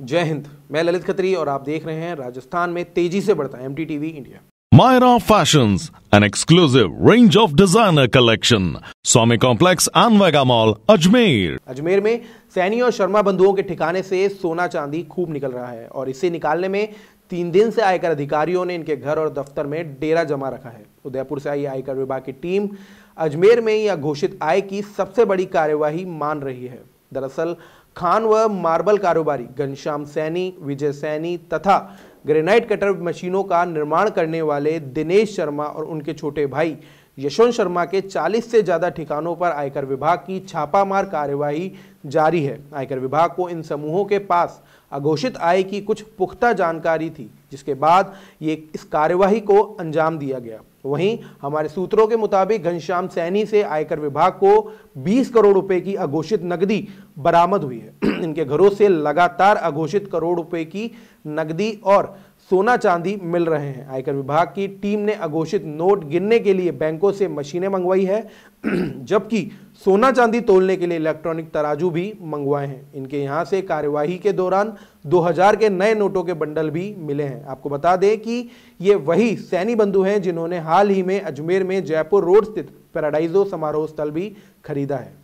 जय हिंद मैं ललित खत्री और आप देख रहे हैं राजस्थान में तेजी से बढ़ता है MT TV India Myra Fashions, an exclusive range of designer collection. Swami complex आनवेगा मॉल अजमेर अजमेर में सैनी और शर्मा बंधुओं के ठिकाने से सोना चांदी खूब निकल रहा है और इसे निकालने में तीन दिन से आयकर अधिकारियों ने इनके घर और दफ्तर में डेरा जमा रखा है उदयपुर से आई आयकर विभाग की टीम अजमेर में यह घोषित आय की सबसे बड़ी कार्यवाही मान रही है दरअसल खान व मार्बल कारोबारी घनश्याम सैनी विजय सैनी तथा ग्रेनाइट कटर मशीनों का निर्माण करने वाले दिनेश शर्मा और उनके छोटे भाई यशवंत शर्मा के 40 से ज़्यादा ठिकानों पर आयकर विभाग की छापामार कार्यवाही जारी है आयकर विभाग को इन समूहों के पास अघोषित आय की कुछ पुख्ता जानकारी थी जिसके बाद ये इस कार्यवाही को अंजाम दिया गया वहीं हमारे सूत्रों के मुताबिक घनश्याम सैनी से आयकर विभाग को 20 करोड़ रुपए की अघोषित नकदी बरामद हुई है इनके घरों से लगातार अघोषित करोड़ रुपए की नकदी और सोना चांदी मिल रहे हैं आयकर विभाग की टीम ने अघोषित नोट गिनने के लिए बैंकों से मशीनें मंगवाई है जबकि सोना चांदी तोलने के लिए इलेक्ट्रॉनिक तराजू भी मंगवाए हैं इनके यहाँ से कार्यवाही के दौरान 2000 के नए नोटों के बंडल भी मिले हैं आपको बता दें कि ये वही सैनी बंधु हैं जिन्होंने हाल ही में अजमेर में जयपुर रोड स्थित पैराडाइजो समारोह स्थल भी खरीदा है